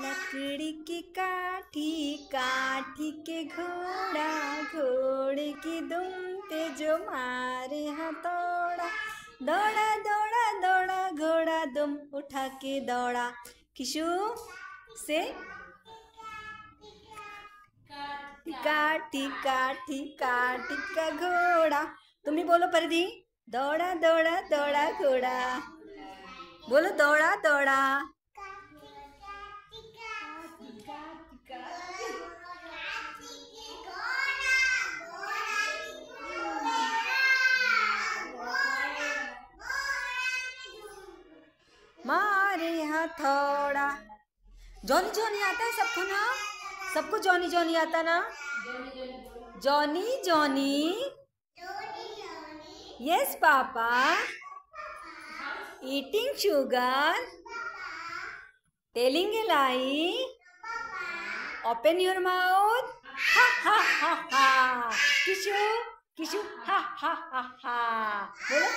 लकड़ी की काठी काठी के घोड़ा घोड़े की दुम पे जो मारे हथौड़ा दौड़ा दौड़ा दौड़ा घोड़ा दुम उठा के दौड़ा किशु से काठी काठी काठी का घोड़ा तुम ही बोलो परिधि दौड़ा दौड़ा दौड़ा घोड़ा बोलो दौड़ा दौड़ा मारे हथौड़ा जॉनी जॉनी आता है सबको ना सबको जॉनी जॉनी आता ना Johnny Johnny yes papa eating sugar telling lie open your mouth किशु किशु हा हा हा हा बोलो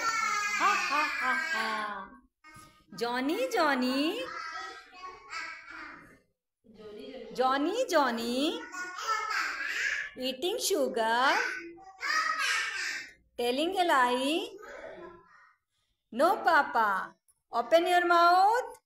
ha ha ha ha Johnny Johnny Johnny Johnny eating sugar telling lie no papa open your mouth